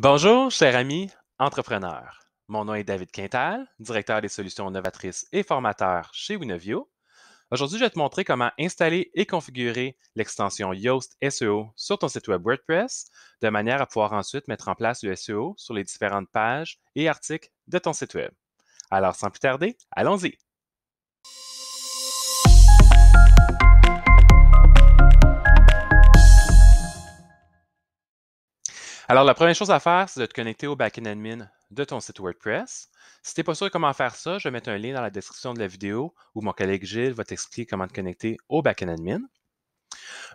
Bonjour, chers amis entrepreneurs. Mon nom est David Quintal, directeur des solutions novatrices et formateur chez Winovio. Aujourd'hui, je vais te montrer comment installer et configurer l'extension Yoast SEO sur ton site web WordPress, de manière à pouvoir ensuite mettre en place le SEO sur les différentes pages et articles de ton site web. Alors, sans plus tarder, allons-y! Alors, la première chose à faire, c'est de te connecter au back-end admin de ton site WordPress. Si tu n'es pas sûr comment faire ça, je vais mettre un lien dans la description de la vidéo où mon collègue Gilles va t'expliquer comment te connecter au back-end admin.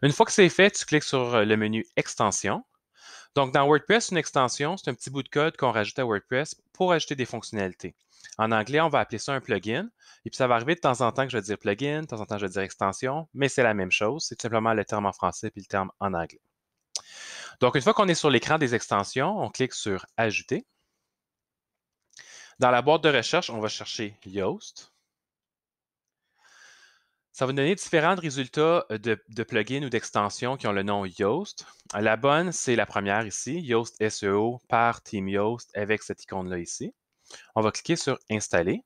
Une fois que c'est fait, tu cliques sur euh, le menu Extension. Donc, dans WordPress, une extension, c'est un petit bout de code qu'on rajoute à WordPress pour ajouter des fonctionnalités. En anglais, on va appeler ça un plugin. Et puis, ça va arriver de temps en temps que je vais dire plugin, de temps en temps, je vais dire extension, mais c'est la même chose. C'est simplement le terme en français puis le terme en anglais. Donc, une fois qu'on est sur l'écran des extensions, on clique sur Ajouter. Dans la boîte de recherche, on va chercher Yoast. Ça va donner différents résultats de, plugins ou d'extensions qui ont le nom Yoast. La bonne, c'est la première ici, Yoast SEO par Team Yoast avec cette icône-là ici. On va cliquer sur Installer.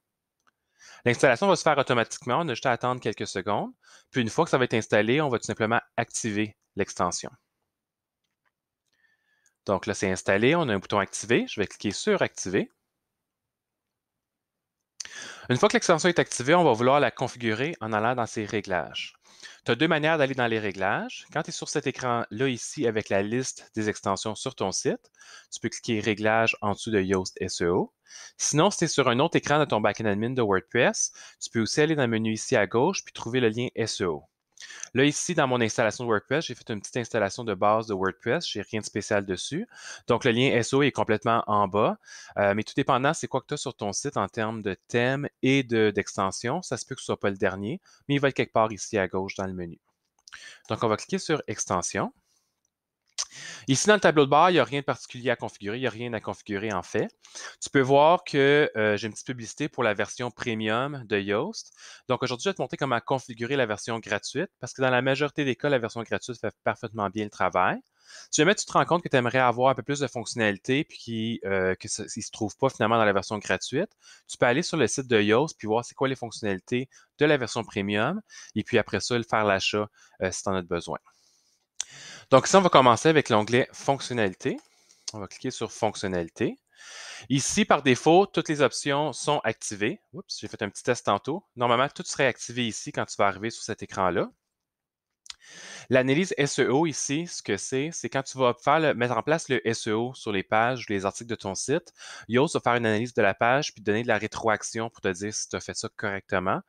L'installation va se faire automatiquement, on a juste à attendre quelques secondes. Puis une fois que ça va être installé, on va tout simplement activer l'extension. Donc là, c'est installé. On a un bouton activé. Je vais cliquer sur activer. Une fois que l'extension est activée, on va vouloir la configurer en allant dans ses réglages. Tu as deux manières d'aller dans les réglages. Quand tu es sur cet écran-là ici avec la liste des extensions sur ton site, tu peux cliquer Réglages en dessous de Yoast SEO. Sinon, si tu es sur un autre écran de ton Back-end admin de WordPress, tu peux aussi aller dans le menu ici à gauche puis trouver le lien SEO. Là, ici, dans mon installation de WordPress, j'ai fait une petite installation de base de WordPress. je n'ai rien de spécial dessus. Donc, le lien SO e est complètement en bas. Euh, mais tout dépendant, c'est quoi que tu as sur ton site en termes de thème et d'extension. ça se peut que ce soit pas le dernier, mais il va être quelque part ici à gauche dans le menu. Donc, on va cliquer sur Extension. Ici, dans le tableau de bord, il n'y a rien de particulier à configurer, il n'y a rien à configurer en fait. Tu peux voir que euh, j'ai une petite publicité pour la version premium de Yoast. Donc aujourd'hui, je vais te montrer comment configurer la version gratuite parce que dans la majorité des cas, la version gratuite fait parfaitement bien le travail. Si jamais tu te rends compte que tu aimerais avoir un peu plus de fonctionnalités et qui, ne euh, se trouve pas finalement dans la version gratuite, tu peux aller sur le site de Yoast puis voir c'est quoi les fonctionnalités de la version premium et puis après ça, le faire l'achat euh, si tu en as besoin. Donc ici, on va commencer avec l'onglet Fonctionnalité. On va cliquer sur Fonctionnalité. Ici, par défaut, toutes les options sont activées. Oups, j'ai fait un petit test tantôt. Normalement, tout serait activé ici quand tu vas arriver sur cet écran-là. L'analyse SEO ici, ce que c'est, c'est quand tu vas faire mettre en place le SEO sur les pages ou les articles de ton site, Yoast va faire une analyse de la page puis donner de la rétroaction pour te dire si tu as fait ça correctement.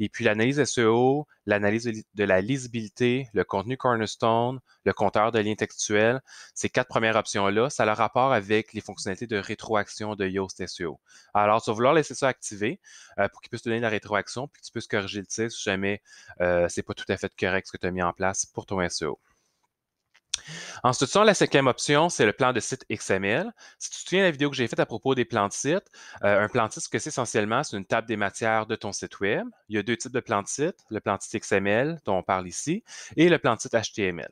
Et puis l'analyse SEO, l'analyse de la lisibilité, le contenu cornerstone, le compteur de liens textuels, ces quatre premières options-là, ça a rapport avec les fonctionnalités de rétroaction de Yoast SEO. Alors, tu vas vouloir laisser ça activé euh, pour qu'il puisse te donner de la rétroaction puis que tu puisses corriger le titre si jamais ce euh, c'est pas tout à fait correct ce que tu as mis en place pour ton SEO. Ensuite, la cinquième option, c'est le plan de site XML. Si tu te souviens de la vidéo que j'ai faite à propos des plans de site, euh, un plan de site, ce que c'est essentiellement, c'est une table des matières de ton site web. Il y a deux types de plans de site, le plan de site XML dont on parle ici et le plan de site HTML.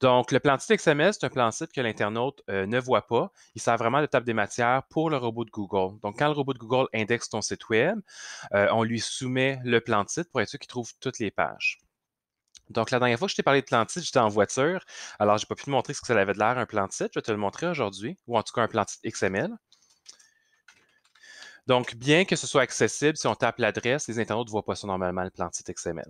Donc, le plan de site XML, c'est un plan de site que l'internaute euh, ne voit pas. Il sert vraiment de table des matières pour le robot de Google. Donc, quand le robot de Google indexe ton site web, euh, on lui soumet le plan de site pour être sûr qu'il trouve toutes les pages. Donc, la dernière fois que je t'ai parlé de site, j'étais en voiture. Alors, n'ai pas pu te montrer ce que ça avait de l'air, un site. Je vais te le montrer aujourd'hui, ou en tout cas un plantite XML. Donc, bien que ce soit accessible, si on tape l'adresse, les internautes ne voient pas ça normalement, le site XML.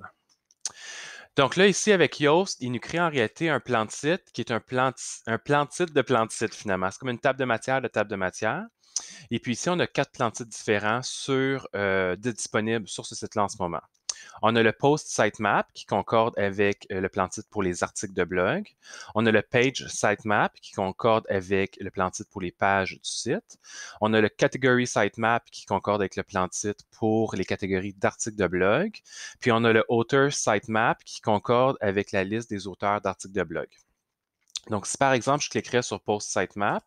Donc là, ici, avec Yoast, il nous crée en réalité un site qui est un, plan un site de site, finalement. C'est comme une table de matière de table de matière. Et puis ici, on a quatre plans différents sur, différents euh, disponibles sur ce site-là en ce moment. On a le post sitemap qui concorde avec euh, le plan titre pour les articles de blog. On a le page sitemap qui concorde avec le plan titre pour les pages du site. On a le category sitemap qui concorde avec le plan titre pour les catégories d'articles de blog. Puis on a le author sitemap qui concorde avec la liste des auteurs d'articles de blog. Donc, si par exemple, je cliquerais sur Post Sitemap,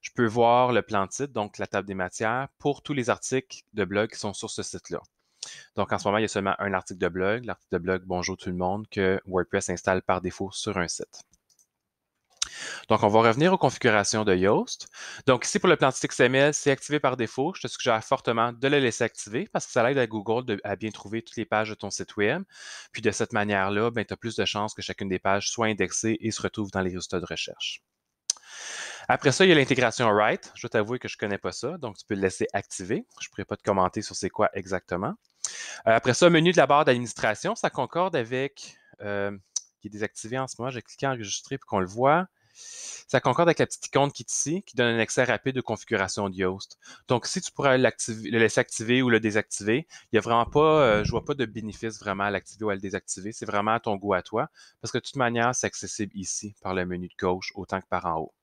je peux voir le plan titre, donc la table des matières, pour tous les articles de blog qui sont sur ce site-là. Donc, en ce moment, il y a seulement un article de blog, l'article de blog Bonjour tout le monde, que WordPress installe par défaut sur un site. Donc, on va revenir aux configurations de Yoast. Donc, ici, pour le plan XML, c'est activé par défaut. Je te suggère fortement de le laisser activer parce que ça aide à Google à bien trouver toutes les pages de ton site Web. Puis, de cette manière-là, ben, tu as plus de chances que chacune des pages soit indexée et se retrouve dans les résultats de recherche. Après ça, il y a l'intégration Write. Je dois t'avouer que je ne connais pas ça, donc tu peux le laisser activer. Je ne pourrais pas te commenter sur c'est quoi exactement. Euh, après ça, menu de la barre d'administration, ça concorde avec, euh, qui est désactivé en ce moment, j'ai cliqué enregistrer pour qu'on le voit. Ça concorde avec la petite icône qui est ici, qui donne un accès rapide de configuration de Yoast. Donc, si tu pourrais le laisser activer ou le désactiver, il n'y a vraiment pas, euh, je vois pas de bénéfice vraiment à l'activer ou à le désactiver. C'est vraiment à ton goût à toi, parce que de toute manière, c'est accessible ici par le menu de gauche autant que par en haut.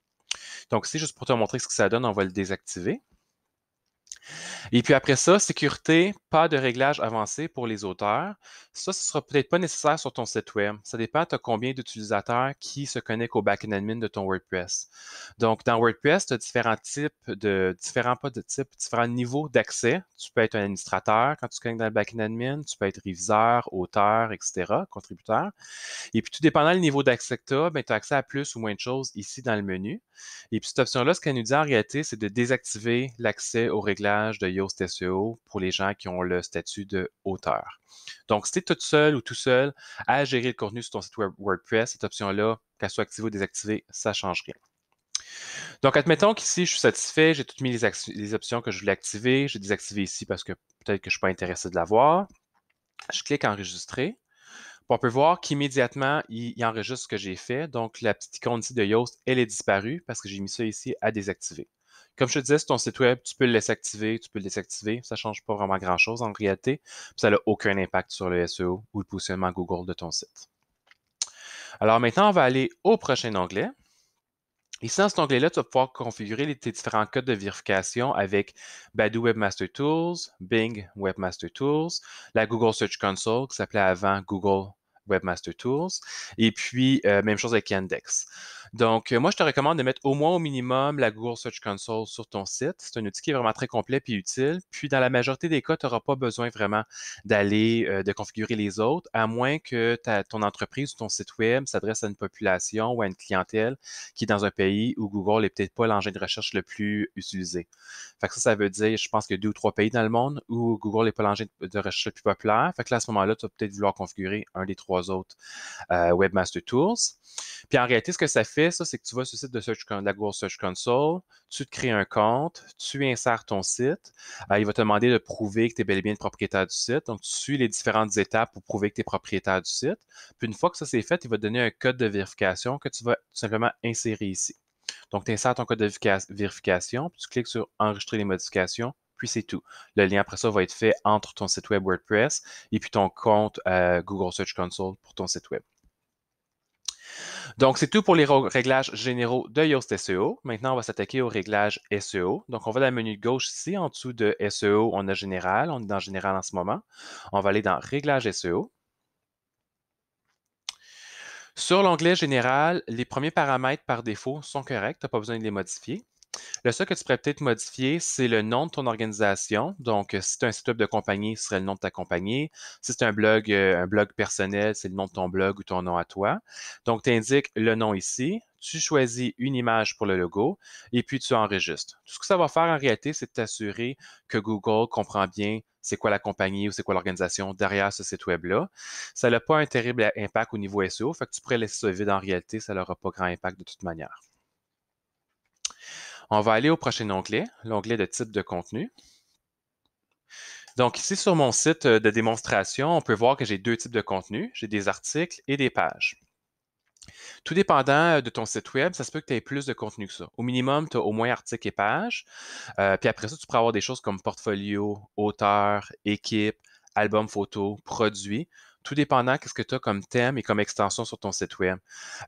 Donc, c'est juste pour te montrer ce que ça donne, on va le désactiver. Et puis après ça, sécurité, pas de réglages avancé pour les auteurs. Ça, ce ne sera peut-être pas nécessaire sur ton site web. Ça dépend, tu combien d'utilisateurs qui se connectent au back-end admin de ton WordPress. Donc, dans WordPress, tu as différents types de, différents pas de types, différents niveaux d'accès. Tu peux être un administrateur quand tu te connectes dans le back-end admin, tu peux être réviseur, auteur, etc., contributeur. Et puis, tout dépendant du niveau d'accès que tu as, ben, tu as accès à plus ou moins de choses ici dans le menu. Et puis, cette option-là, ce qu'elle nous dit en réalité, c'est de désactiver l'accès au réglage de Yoast SEO pour les gens qui ont le statut de auteur. Donc, si tu es toute seule ou tout seul à gérer le contenu sur ton site WordPress, cette option-là, qu'elle soit activée ou désactivée, ça ne change rien. Donc, admettons qu'ici, je suis satisfait, j'ai toutes mis les, options que je voulais activer. J'ai désactivé ici parce que peut-être que je ne suis pas intéressé de la voir. Je clique enregistrer. On peut voir qu'immédiatement, il, il, enregistre ce que j'ai fait. Donc, la petite icône ici de Yoast, elle est disparue parce que j'ai mis ça ici à désactiver. Comme je te disais, ton site web, tu peux le laisser activer, tu peux le désactiver. Ça ne change pas vraiment grand-chose en réalité. Ça n'a aucun impact sur le SEO ou le positionnement Google de ton site. Alors maintenant, on va aller au prochain onglet. Ici, dans cet onglet-là, tu vas pouvoir configurer tes différents codes de vérification avec Badu Webmaster Tools, Bing Webmaster Tools, la Google Search Console qui s'appelait avant Google Webmaster Tools. Et puis, euh, même chose avec Yandex. Donc, euh, moi, je te recommande de mettre au moins au minimum la Google Search Console sur ton site. C'est un outil qui est vraiment très complet et utile. Puis, dans la majorité des cas, tu n'auras pas besoin vraiment d'aller, euh, de configurer les autres, à moins que ta, ton entreprise ou ton site Web s'adresse à une population ou à une clientèle qui est dans un pays où Google n'est peut-être pas l'engin de recherche le plus utilisé. Fait que ça, ça veut dire, je pense que deux ou trois pays dans le monde où Google n'est pas l'engin de recherche le plus populaire. Fait que là, à ce moment-là, tu vas peut-être vouloir configurer un des trois autres euh, Webmaster Tools. Puis en réalité, ce que ça fait, ça, c'est que tu vas sur le site de, la Google Search Console, tu te crées un compte, tu insères ton site. Euh, il va te demander de prouver que tu es bel et bien le propriétaire du site. Donc, tu suis les différentes étapes pour prouver que tu es propriétaire du site. Puis une fois que ça c'est fait, il va te donner un code de vérification que tu vas tout simplement insérer ici. Donc, tu insères ton code de vérification, puis tu cliques sur Enregistrer les modifications, puis c'est tout. Le lien après ça va être fait entre ton site web WordPress et puis ton compte euh, Google Search Console pour ton site web. Donc, c'est tout pour les réglages généraux de Yoast SEO. Maintenant, on va s'attaquer aux réglages SEO. Donc, on va dans le menu de gauche ici, en dessous de SEO, on a Général. On est dans Général en ce moment. On va aller dans Réglages SEO. Sur l'onglet Général, les premiers paramètres par défaut sont corrects. Tu n'as pas besoin de les modifier. Le seul que tu pourrais peut-être modifier, c'est le nom de ton organisation. Donc, euh, si tu un site web de compagnie, ce serait le nom de ta compagnie. Si c'est un blog, euh, un blog personnel, c'est le nom de ton blog ou ton nom à toi. Donc, tu indiques le nom ici, tu choisis une image pour le logo et puis tu enregistres. Tout ce que ça va faire en réalité, c'est t'assurer que Google comprend bien c'est quoi la compagnie ou c'est quoi l'organisation derrière ce site web-là. Ça n'a pas un terrible impact au niveau SEO, fait que tu pourrais laisser ça vide en réalité, ça n'aura pas grand impact de toute manière. On va aller au prochain onglet, l'onglet de type de contenu. Donc ici, sur mon site euh, de démonstration, on peut voir que j'ai deux types de contenus, J'ai des articles et des pages. Tout dépendant euh, de ton site web, ça se peut que tu aies plus de contenu que ça. Au minimum, tu as au moins articles et pages. Euh, puis après ça, tu pourras avoir des choses comme portfolio, auteur, équipe, album photo, produit tout dépendant qu'est-ce que tu as comme thème et comme extension sur ton site web.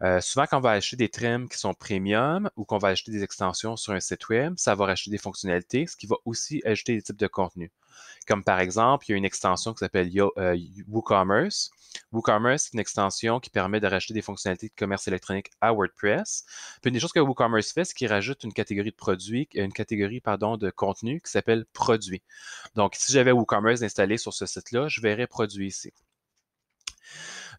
Euh, souvent, quand on va acheter des trims qui sont premium ou qu'on va acheter des extensions sur un site web, ça va acheter des fonctionnalités, ce qui va aussi ajouter des types de contenus. Comme par exemple, il y a une extension qui s'appelle euh, WooCommerce. WooCommerce, c'est une extension qui permet de racheter des fonctionnalités de commerce électronique à WordPress. Puis une des choses que WooCommerce fait, c'est qu'il rajoute une catégorie de produits, euh, une catégorie pardon, de contenu qui s'appelle produits. Donc, si j'avais WooCommerce installé sur ce site-là, je verrais produits ici.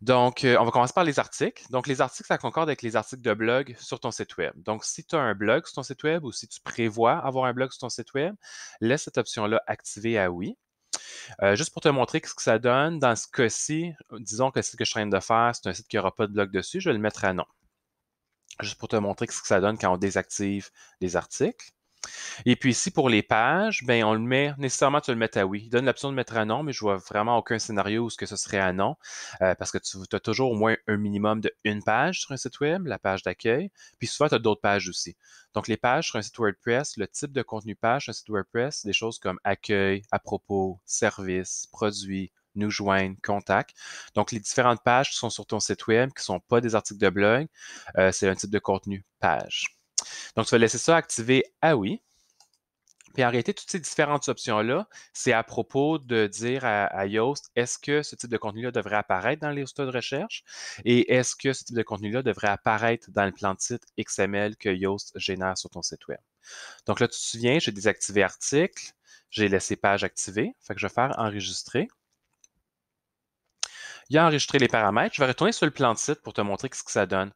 Donc, euh, on va commencer par les articles. Donc, les articles, ça concorde avec les articles de blog sur ton site web. Donc, si tu as un blog sur ton site web ou si tu prévois avoir un blog sur ton site web, laisse cette option-là activée à oui. Euh, juste pour te montrer ce que ça donne, dans ce cas-ci, disons que le site que je suis train de faire, c'est un site qui n'aura pas de blog dessus, je vais le mettre à non. Juste pour te montrer ce que ça donne quand on désactive les articles. Et puis ici, pour les pages, ben, on le met, nécessairement, tu le mets à oui. Il donne l'option de mettre à non, mais je vois vraiment aucun scénario où ce que ce serait à non, euh, parce que tu as toujours au moins un minimum de une page sur un site web, la page d'accueil, puis souvent, tu as d'autres pages aussi. Donc, les pages sur un site WordPress, le type de contenu page sur un site WordPress, des choses comme accueil, à propos, service, produit, nous joindre, contact. Donc, les différentes pages qui sont sur ton site web, qui ne sont pas des articles de blog, euh, c'est un type de contenu page. Donc, tu vas laisser ça activer Ah oui. Puis en réalité, toutes ces différentes options-là, c'est à propos de dire à, Yoast, est-ce que ce type de contenu-là devrait apparaître dans les résultats de recherche et est-ce que ce type de contenu-là devrait apparaître dans le plan de site XML que Yoast génère sur ton site web. Donc là, tu te souviens, j'ai désactivé article, j'ai laissé page activée, fait que je vais faire enregistrer il a enregistré les paramètres. Je vais retourner sur le plan de site pour te montrer ce que ça donne.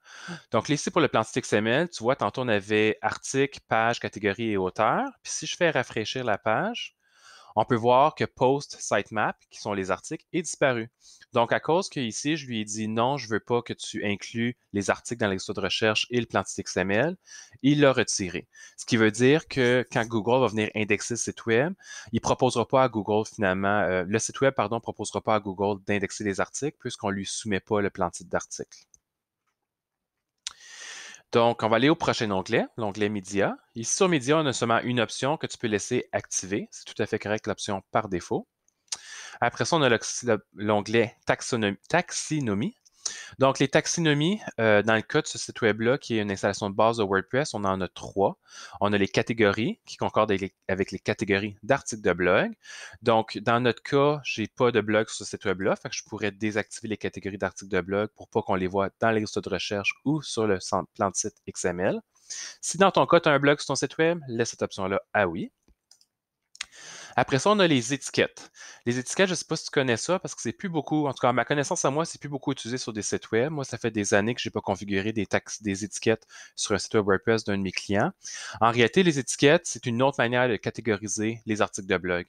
Donc, ici, pour le plan de site XML, tu vois, tantôt, on avait articles »,« page, catégorie et auteurs ». Puis, si je fais rafraîchir la page, on peut voir que post, sitemap, qui sont les articles, est disparu. Donc, à cause que ici, je lui ai dit non, je ne veux pas que tu inclues les articles dans l'index de recherche et le plan-titre XML, il l'a retiré. Ce qui veut dire que quand Google va venir indexer le site Web, il ne proposera pas à Google finalement, euh, le site Web, pardon, ne proposera pas à Google d'indexer les articles puisqu'on ne lui soumet pas le plan titre d'article. Donc, on va aller au prochain onglet, l'onglet Média. Ici, sur Média, on a seulement une option que tu peux laisser activer. C'est tout à fait correct, l'option par défaut. Après ça, on a l'onglet taxonomie, Donc, les taxonomies euh, dans le cas de ce site web-là, qui est une installation de base de WordPress, on en a trois. On a les catégories qui concordent avec les catégories d'articles de blog. Donc, dans notre cas, je n'ai pas de blog sur ce site web-là, fait je pourrais désactiver les catégories d'articles de blog pour pas qu'on les voit dans les listes de recherche ou sur le plan de site XML. Si dans ton cas, tu as un blog sur ton site web, laisse cette option-là Ah oui. Après ça, on a les étiquettes. Les étiquettes, je ne sais pas si tu connais ça parce que c'est plus beaucoup, en tout cas, ma connaissance à moi, c'est plus beaucoup utilisé sur des sites web. Moi, ça fait des années que je n'ai pas configuré des, des étiquettes sur un site web WordPress d'un de mes clients. En réalité, les étiquettes, c'est une autre manière de catégoriser les articles de blog.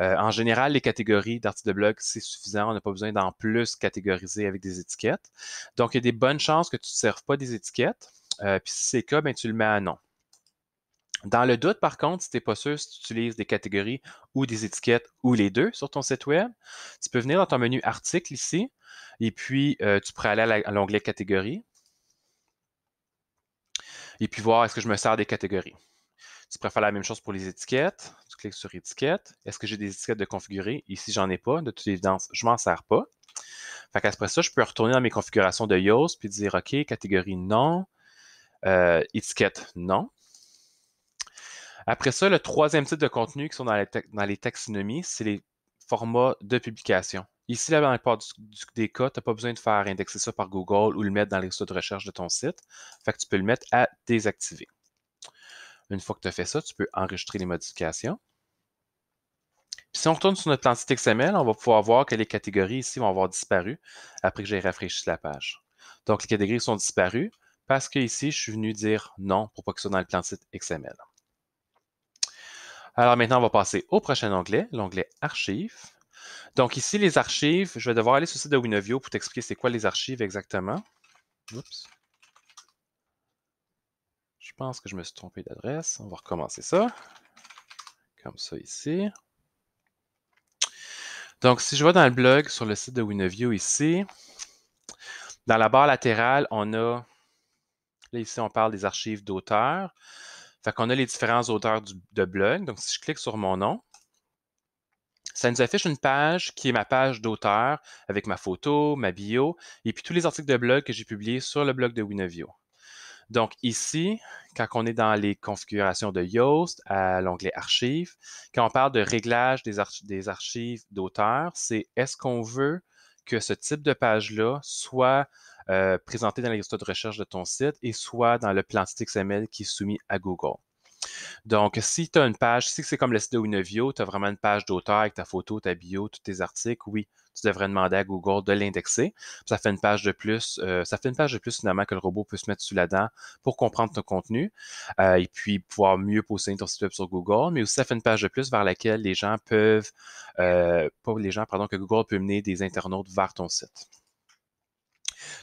Euh, en général, les catégories d'articles de blog, c'est suffisant. On n'a pas besoin d'en plus catégoriser avec des étiquettes. Donc, il y a des bonnes chances que tu ne te serves pas des étiquettes. Euh, puis si c'est le cas, ben, tu le mets à non. Dans le doute, par contre, si tu n'es pas sûr si tu utilises des catégories ou des étiquettes ou les deux sur ton site web, tu peux venir dans ton menu article ici et puis euh, tu pourrais aller à l'onglet catégories et puis voir est-ce que je me sers des catégories. Tu pourrais faire la même chose pour les étiquettes. Tu cliques sur étiquette. Est-ce que j'ai des étiquettes de configurer? Ici, j'en ai pas. De toute évidence, je m'en sers pas. Fait qu'après ça, je peux retourner dans mes configurations de Yoast puis dire OK, catégorie non, euh, étiquette non. Après ça, le troisième type de contenu qui sont dans les, dans taxinomies, c'est les formats de publication. Ici, dans la plupart du, des cas, tu n'as pas besoin de faire indexer ça par Google ou le mettre dans les résultats de recherche de ton site. Fait que tu peux le mettre à désactiver. Une fois que tu as fait ça, tu peux enregistrer les modifications. Puis si on retourne sur notre plan site XML, on va pouvoir voir que les catégories ici vont avoir disparu après que j'ai rafraîchi la page. Donc, les catégories sont disparues parce que ici, je suis venu dire non pour pas que ce dans le plan site XML. Alors maintenant, on va passer au prochain onglet, l'onglet Archives. Donc ici, les archives, je vais devoir aller sur le site de Winovio pour t'expliquer c'est quoi les archives exactement. Oups. Je pense que je me suis trompé d'adresse. On va recommencer ça. Comme ça ici. Donc, si je vais dans le blog sur le site de Winovio ici, dans la barre latérale, on a, là ici, on parle des archives d'auteurs. Fait qu'on a les différents auteurs de blog. Donc, si je clique sur mon nom, ça nous affiche une page qui est ma page d'auteur avec ma photo, ma bio et puis tous les articles de blog que j'ai publiés sur le blog de Winovio. Donc ici, quand on est dans les configurations de Yoast, à l'onglet Archives, quand on parle de réglage des, des archives d'auteur, c'est est-ce qu'on veut que ce type de page-là soit euh, présenté dans les résultats de recherche de ton site et soit dans le plan site XML qui est soumis à Google. Donc, si tu as une page, si c'est comme le site de view tu as vraiment une page d'auteur avec ta photo, ta bio, tous tes articles, oui, tu devrais demander à Google de l'indexer. Ça fait une page de plus, euh, ça fait une page de plus finalement que le robot peut se mettre sous la dent pour comprendre ton contenu euh, et puis pouvoir mieux positionner ton site web sur Google, mais aussi ça fait une page de plus vers laquelle les gens peuvent, les gens, pardon, que Google peut mener des internautes vers ton site.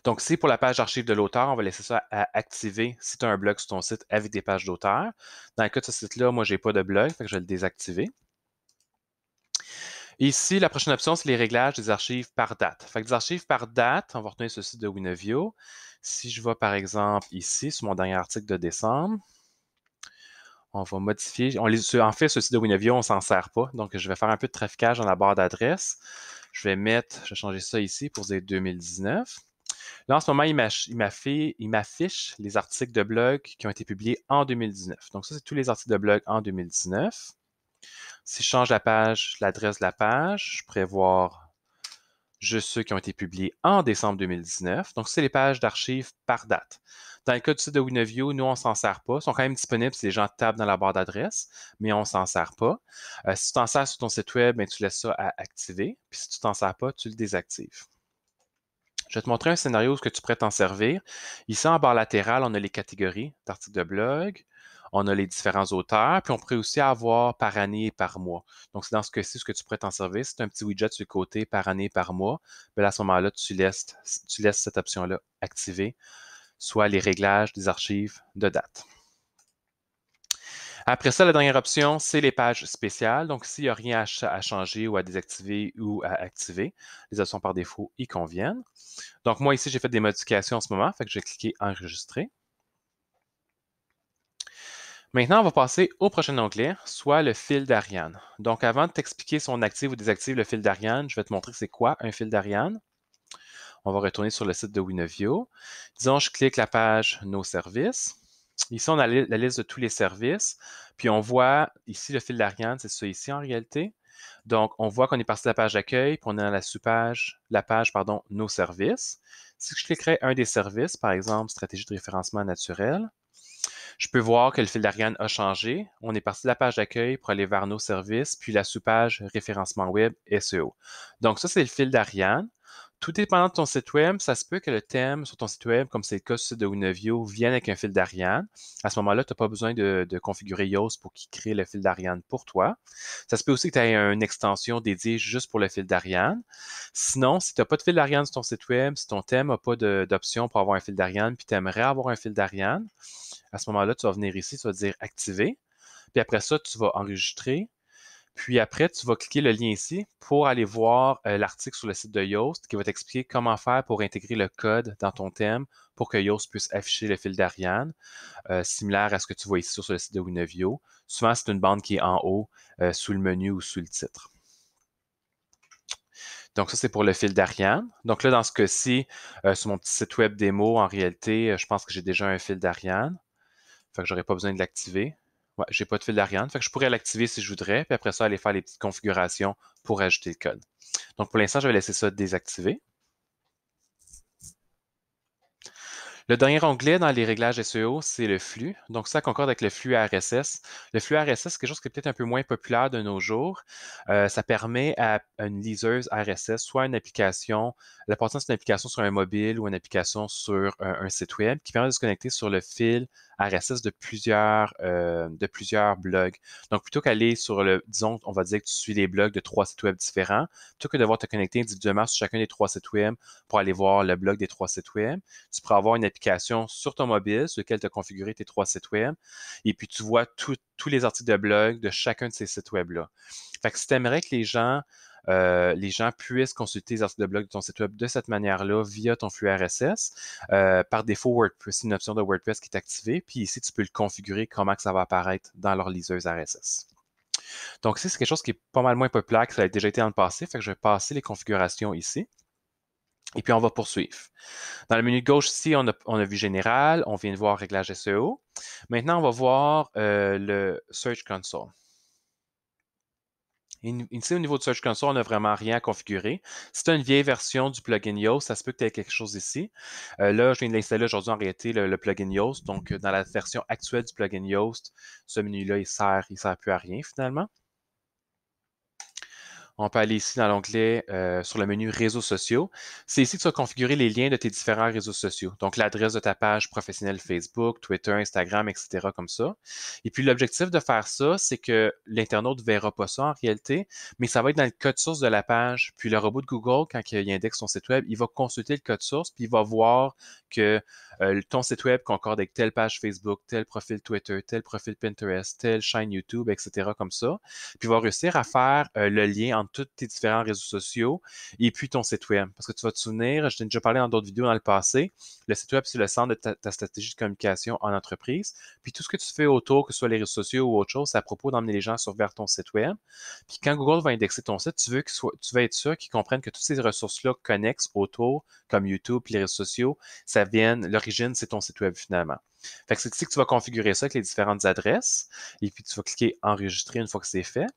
Donc, c'est pour la page d'archives de l'auteur, on va laisser ça à activer si tu as un blog sur ton site avec des pages d'auteur. Dans le cas de ce site-là, moi, je n'ai pas de blog, donc je vais le désactiver. Ici, la prochaine option, c'est les réglages des archives par date. Fait que des archives par date, on va retenir ce site de Winavio. Si je vais, par exemple, ici, sur mon dernier article de décembre, on va modifier. en fait, ce site de Winavio, on ne s'en sert pas. Donc, je vais faire un peu de traficage dans la barre d'adresse. Je vais mettre, je vais changer ça ici pour 2019. Là, en ce moment, il m'affiche les articles de blog qui ont été publiés en 2019. Donc, ça, c'est tous les articles de blog en 2019. Si je change la page, l'adresse de la page, je pourrais voir juste ceux qui ont été publiés en décembre 2019. Donc, c'est les pages d'archives par date. Dans le cas du site de Winnovio, nous, on ne s'en sert pas. Ils sont quand même disponibles si les gens tapent dans la barre d'adresse, mais on ne s'en sert pas. Euh, si tu t'en sers sur ton site web, ben, tu laisses ça à activer. Puis si tu t'en sers pas, tu le désactives. Je vais te montrer un scénario où ce que tu pourrais t'en servir. Ici, en barre latérale, on a les catégories d'articles de blog, on a les différents auteurs, puis on pourrait aussi avoir par année et par mois. Donc, c'est dans ce cas-ci ce que tu pourrais t'en servir. C'est un petit widget sur le côté par année et par mois. Mais ben à ce moment-là, tu laisses, tu laisses cette option-là activée, soit les réglages des archives de date. Après ça, la dernière option, c'est les pages spéciales. Donc, s'il n'y a rien à, changer ou à désactiver ou à activer, les options par défaut y conviennent. Donc, moi, ici, j'ai fait des modifications en ce moment. Fait que je vais cliquer Enregistrer. Maintenant, on va passer au prochain onglet, soit le fil d'Ariane. Donc, avant de t'expliquer si on active ou désactive le fil d'Ariane, je vais te montrer c'est quoi un fil d'Ariane. On va retourner sur le site de Winovio. Disons, je clique la page Nos services. Ici, on a la liste de tous les services. Puis, on voit ici le fil d'Ariane, c'est ça ici en réalité. Donc, on voit qu'on est parti de la page d'accueil, puis on est dans la sous-page, la page, pardon, nos services. Si je cliquerai un des services, par exemple, stratégie de référencement naturel, je peux voir que le fil d'Ariane a changé. On est parti de la page d'accueil pour aller vers nos services, puis la sous-page référencement web SEO. Donc, ça, c'est le fil d'Ariane tout dépendant de ton site web, ça se peut que le thème sur ton site web, comme c'est le cas sur de Winavio, vienne avec un fil d'Ariane. À ce moment-là, tu n'as pas besoin de, de, configurer Yoast pour qu'il crée le fil d'Ariane pour toi. Ça se peut aussi que tu aies une extension dédiée juste pour le fil d'Ariane. Sinon, si tu n'as pas de fil d'Ariane sur ton site web, si ton thème n'a pas d'option pour avoir un fil d'Ariane, puis tu aimerais avoir un fil d'Ariane, à ce moment-là, tu vas venir ici, tu vas dire activer. Puis après ça, tu vas enregistrer, puis après, tu vas cliquer le lien ici pour aller voir euh, l'article sur le site de Yoast qui va t'expliquer comment faire pour intégrer le code dans ton thème pour que Yoast puisse afficher le fil d'Ariane, euh, similaire à ce que tu vois ici sur le site de Winovio. Souvent, c'est une bande qui est en haut, euh, sous le menu ou sous le titre. Donc, ça, c'est pour le fil d'Ariane. Donc là, dans ce cas-ci, sur mon petit site web démo, en réalité, je pense que j'ai déjà un fil d'Ariane. Fait que je n'aurai pas besoin de l'activer. Je j'ai pas de fil d'Ariane. je pourrais l'activer si je voudrais, puis après ça, aller faire les petites configurations pour ajouter le code. Donc, pour l'instant, je vais laisser ça désactiver. Le dernier onglet dans les réglages SEO, c'est le flux. Donc, ça concorde avec le flux RSS. Le flux RSS, c'est quelque chose qui est peut-être un peu moins populaire de nos jours. Euh, ça permet à une liseuse RSS, soit une application, la portance d'une application sur un mobile ou une application sur un, un site web, qui permet de se connecter sur le fil RSS de plusieurs, euh, de plusieurs blogs. Donc, plutôt qu'aller sur le, disons, on va dire que tu suis les blogs de trois sites web différents, plutôt que devoir te connecter individuellement sur chacun des trois sites web pour aller voir le blog des trois sites web, tu pourras avoir une application sur ton mobile sur laquelle tu as configuré tes trois sites web et puis tu vois tous les articles de blog de chacun de ces sites web-là. Fait que si tu aimerais que les gens euh, les gens puissent consulter les articles de blog de ton site web de cette manière-là via ton flux RSS. Euh, par défaut, WordPress, c'est une option de WordPress qui est activée. Puis ici, tu peux le configurer comment que ça va apparaître dans leur liseuse RSS. Donc, c'est quelque chose qui est pas mal moins populaire que ça a déjà été dans le passé. Fait que je vais passer les configurations ici. Et puis, on va poursuivre. Dans le menu de gauche, ici, on a, on a vu Général, on vient de voir Réglages SEO. Maintenant, on va voir euh, le Search Console. Ici, au niveau de Search Console, on n'a vraiment rien à configurer. Si une vieille version du plugin Yoast, ça se peut que tu aies quelque chose ici. Euh, là, je viens de l'installer aujourd'hui en réalité, le, plugin Yoast. Donc, dans la version actuelle du plugin Yoast, ce menu-là, il sert, il sert plus à rien finalement. On peut aller ici dans l'onglet euh, sur le menu Réseaux sociaux. C'est ici que tu vas configurer les liens de tes différents réseaux sociaux, donc l'adresse de ta page professionnelle Facebook, Twitter, Instagram, etc. comme ça. Et puis l'objectif de faire ça, c'est que l'internaute ne verra pas ça en réalité, mais ça va être dans le code source de la page. Puis le robot de Google, quand il indexe son site web, il va consulter le code source, puis il va voir que euh, ton site web concorde avec telle page Facebook, tel profil Twitter, tel profil Pinterest, telle chaîne YouTube, etc. comme ça. Puis il va réussir à faire euh, le lien entre tous tes différents réseaux sociaux et puis ton site web. Parce que tu vas te souvenir, je t'ai déjà parlé dans d'autres vidéos dans le passé, le site web, c'est le centre de ta, stratégie de communication en entreprise. Puis tout ce que tu fais autour, que ce soit les réseaux sociaux ou autre chose, c'est à propos d'emmener les gens sur vers ton site web. Puis quand Google va indexer ton site, tu veux que tu vas être sûr qu'ils comprennent que toutes ces ressources-là connexes autour, comme YouTube, et les réseaux sociaux, ça vienne, l'origine, c'est ton site web finalement. Fait que c'est ici que tu vas configurer ça avec les différentes adresses. Et puis, tu vas cliquer enregistrer une fois que c'est fait.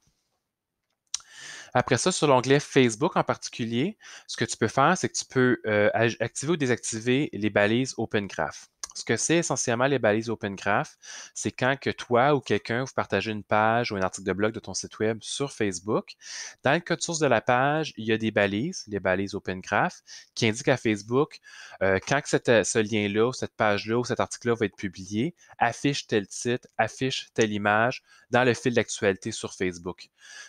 Après ça, sur l'onglet Facebook en particulier, ce que tu peux faire, c'est que tu peux euh, activer ou désactiver les balises Open Graph. Ce que c'est essentiellement les balises Open Graph, c'est quand que toi ou quelqu'un vous partagez une page ou un article de blog de ton site web sur Facebook, dans le code source de la page, il y a des balises, les balises Open Graph, qui indiquent à Facebook euh, quand que ce lien-là, cette page-là ou cet article-là va être publié, affiche tel titre, affiche telle image dans le fil d'actualité sur Facebook.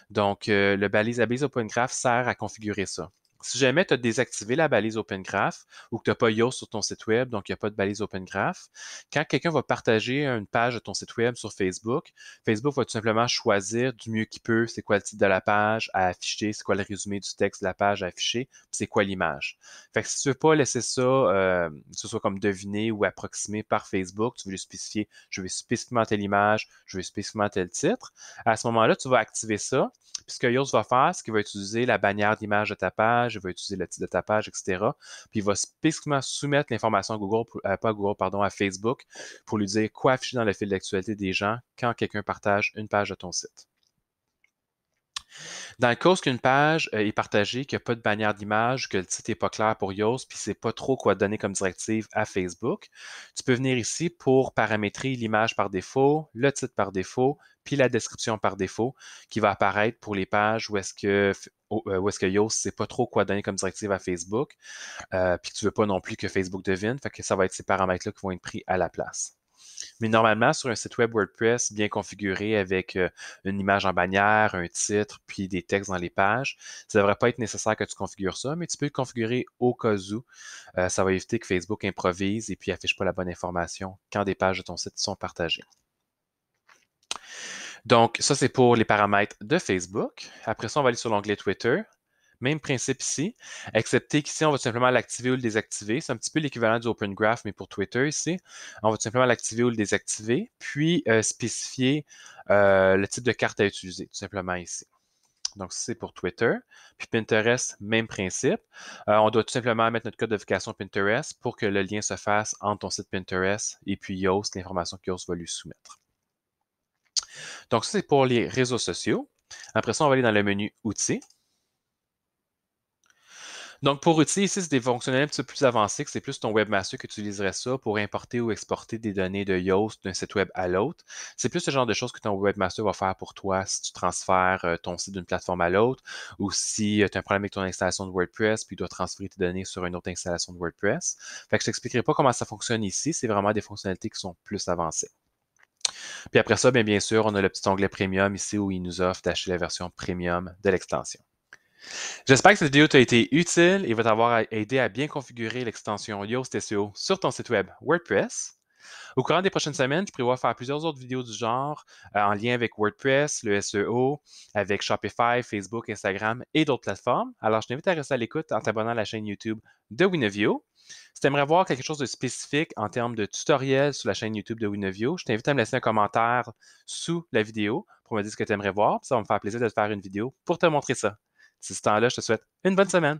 Donc, euh, le balise, balise Open Graph sert à configurer ça si jamais tu as désactivé la balise Open Graph ou que tu n'as pas Yoast sur ton site web, donc il n'y a pas de balise Open Graph, quand quelqu'un va partager une page de ton site web sur Facebook, Facebook va tout simplement choisir du mieux qu'il peut c'est quoi le titre de la page à afficher, c'est quoi le résumé du texte de la page à afficher, c'est quoi l'image. Fait que si tu ne veux pas laisser ça, euh, que ce soit comme deviné ou approximé par Facebook, tu veux spécifier, je veux spécifiquement telle image, je veux spécifiquement tel titre, à ce moment-là, tu vas activer ça. Puis ce que Yoast va faire, c'est qu'il va utiliser la bannière d'image de ta page, il va utiliser le titre de ta page, etc. Puis il va spécifiquement soumettre l'information à Google, euh, pas à Google, pardon, à Facebook pour lui dire quoi afficher dans le fil d'actualité des gens quand quelqu'un partage une page de ton site. Dans le cas où une page euh, est partagée, qu'il n'y a pas de bannière d'image, que le titre n'est pas clair pour Yoast, puis c'est pas trop quoi donner comme directive à Facebook, tu peux venir ici pour paramétrer l'image par défaut, le titre par défaut, puis la description par défaut qui va apparaître pour les pages où est-ce que euh, où est sait pas trop quoi donner comme directive à Facebook, euh, puis tu veux pas non plus que Facebook devine, que ça va être ces paramètres-là qui vont être pris à la place. Mais normalement, sur un site web WordPress bien configuré avec euh, une image en bannière, un titre, puis des textes dans les pages, ça ne devrait pas être nécessaire que tu configures ça, mais tu peux le configurer au cas où. Euh, ça va éviter que Facebook improvise et puis affiche pas la bonne information quand des pages de ton site sont partagées. Donc, ça, c'est pour les paramètres de Facebook. Après ça, on va aller sur l'onglet Twitter. Même principe ici, excepté qu'ici, on va simplement l'activer ou le désactiver. C'est un petit peu l'équivalent du Open Graph, mais pour Twitter ici. On va tout simplement l'activer ou le désactiver, puis euh, spécifier euh, le type de carte à utiliser, tout simplement ici. Donc, c'est pour Twitter. Puis Pinterest, même principe. Euh, on doit tout simplement mettre notre code de Pinterest pour que le lien se fasse entre ton site Pinterest et puis Yoast, l'information que Yoast va lui soumettre. Donc, c'est pour les réseaux sociaux. Après ça, on va aller dans le menu Outils. Donc, pour outils, ici, c'est des fonctionnalités un petit peu plus avancées, que c'est plus ton webmaster qui utiliserait ça pour importer ou exporter des données de Yoast d'un site web à l'autre. C'est plus ce genre de choses que ton webmaster va faire pour toi si tu transfères euh, ton site d'une plateforme à l'autre ou si euh, tu as un problème avec ton installation de WordPress puis tu dois transférer tes données sur une autre installation de WordPress. Fait que je t'expliquerai pas comment ça fonctionne ici. C'est vraiment des fonctionnalités qui sont plus avancées. Puis après ça, bien, bien sûr, on a le petit onglet Premium ici où il nous offre d'acheter la version Premium de l'extension. J'espère que cette vidéo t'a été utile et va t'avoir aidé à bien configurer l'extension Yoast SEO sur ton site web WordPress. Au courant des prochaines semaines, je prévois faire plusieurs autres vidéos du genre euh, en lien avec WordPress, le SEO, avec Shopify, Facebook, Instagram et d'autres plateformes. Alors, je t'invite à rester à l'écoute en t'abonnant à la chaîne YouTube de Winoview. Si tu aimerais voir quelque chose de spécifique en termes de tutoriel sur la chaîne YouTube de Winoview, je t'invite à me laisser un commentaire sous la vidéo pour me dire ce que tu aimerais voir. Ça va me faire plaisir de te faire une vidéo pour te montrer ça. C'est ce temps-là, je te souhaite une bonne semaine.